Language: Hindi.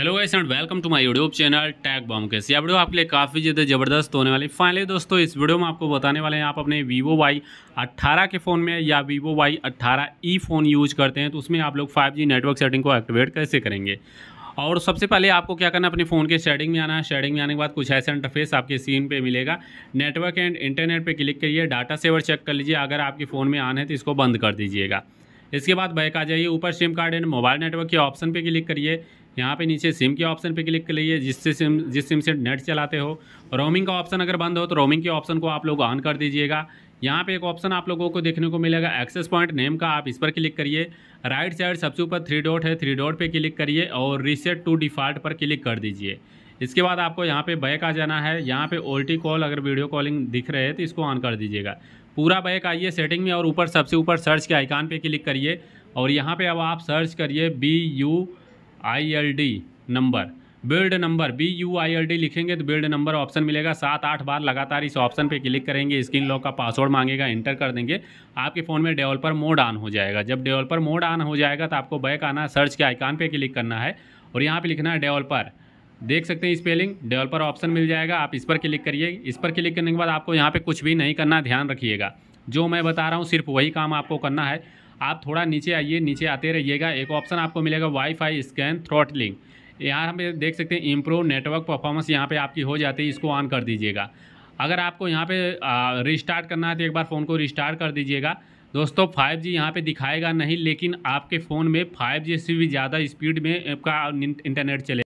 hello guys and welcome to my YouTube channel टैग बॉम के सी वीडियो आपके लिए काफ़ी ज़्यादा ज़बरदस्त होने वाली फाइनली दोस्तों इस वीडियो में आपको बताने वाले हैं आप अपने वीवो वाई 18 के फ़ोन में या Vivo Y 18 E phone use करते हैं तो उसमें आप लोग 5G नेटवर्क सेटिंग को एक्टिवेट कैसे करेंगे और सबसे पहले आपको क्या करना है अपने फ़ोन के शेडिंग में आना है शेडिंग में आने के बाद कुछ ऐसा इंटरफेस आपके सीन पे मिलेगा नेटवर्क एंड इंटरनेट पे क्लिक करिए डाटा सेवर चेक कर लीजिए अगर आपके फ़ोन में आना है तो इसको बंद कर दीजिएगा इसके बाद बैक आ जाइए ऊपर SIM card and mobile network के ऑप्शन पे क्लिक करिए यहाँ पे नीचे सिम के ऑप्शन पे क्लिक कर लीजिए जिससे सिम जिस सिम से नेट चलाते हो रोमिंग का ऑप्शन अगर बंद हो तो रोमिंग के ऑप्शन को आप लोग ऑन कर दीजिएगा यहाँ पे एक ऑप्शन आप लोगों को देखने को मिलेगा एक्सेस पॉइंट नेम का आप इस पर क्लिक करिए राइट साइड सबसे ऊपर थ्री डॉट है थ्री डॉट पर क्लिक करिए और रीसेट टू डिफ़ॉल्ट पर क्लिक कर दीजिए इसके बाद आपको यहाँ पे बैक आ जाना है यहाँ पे ओल्टी कॉल अगर वीडियो कॉलिंग दिख रहे हैं तो इसको ऑन कर दीजिएगा पूरा बैक आइए सेटिंग में और ऊपर सबसे ऊपर सर्च के आइकान पे क्लिक करिए और यहाँ पे अब आप सर्च करिए B U I L D number build number B U I L D लिखेंगे तो बिल्ड नंबर ऑप्शन मिलेगा सात आठ बार लगातार इस ऑप्शन पे क्लिक करेंगे स्क्रीन लॉक का पासवर्ड मांगेगा एंटर कर देंगे आपके फ़ोन में डेवलपर मोड ऑन हो जाएगा जब डेवलपर मोड ऑन हो जाएगा तो आपको बैक आना सर्च के आइकान पे क्लिक करना है और यहाँ पे लिखना है डेवलपर देख सकते हैं स्पेलिंग डेवलपर ऑप्शन मिल जाएगा आप इस पर क्लिक करिए इस पर क्लिक करने के बाद आपको यहाँ पर कुछ भी नहीं करना ध्यान रखिएगा जो मैं बता रहा हूँ सिर्फ वही काम आपको करना है आप थोड़ा नीचे आइए नीचे आते रहिएगा एक ऑप्शन आपको मिलेगा वाईफाई स्कैन थ्रॉटलिंग यहाँ हम देख सकते हैं इम्प्रूव नेटवर्क परफॉर्मेंस यहाँ पे आपकी हो जाती है इसको ऑन कर दीजिएगा अगर आपको यहाँ पे रिस्टार्ट करना है तो एक बार फ़ोन को रिस्टार्ट कर दीजिएगा दोस्तों फाइव जी यहाँ पर दिखाएगा नहीं लेकिन आपके फ़ोन में जी से भी ज़्यादा स्पीड में आपका इंटरनेट चले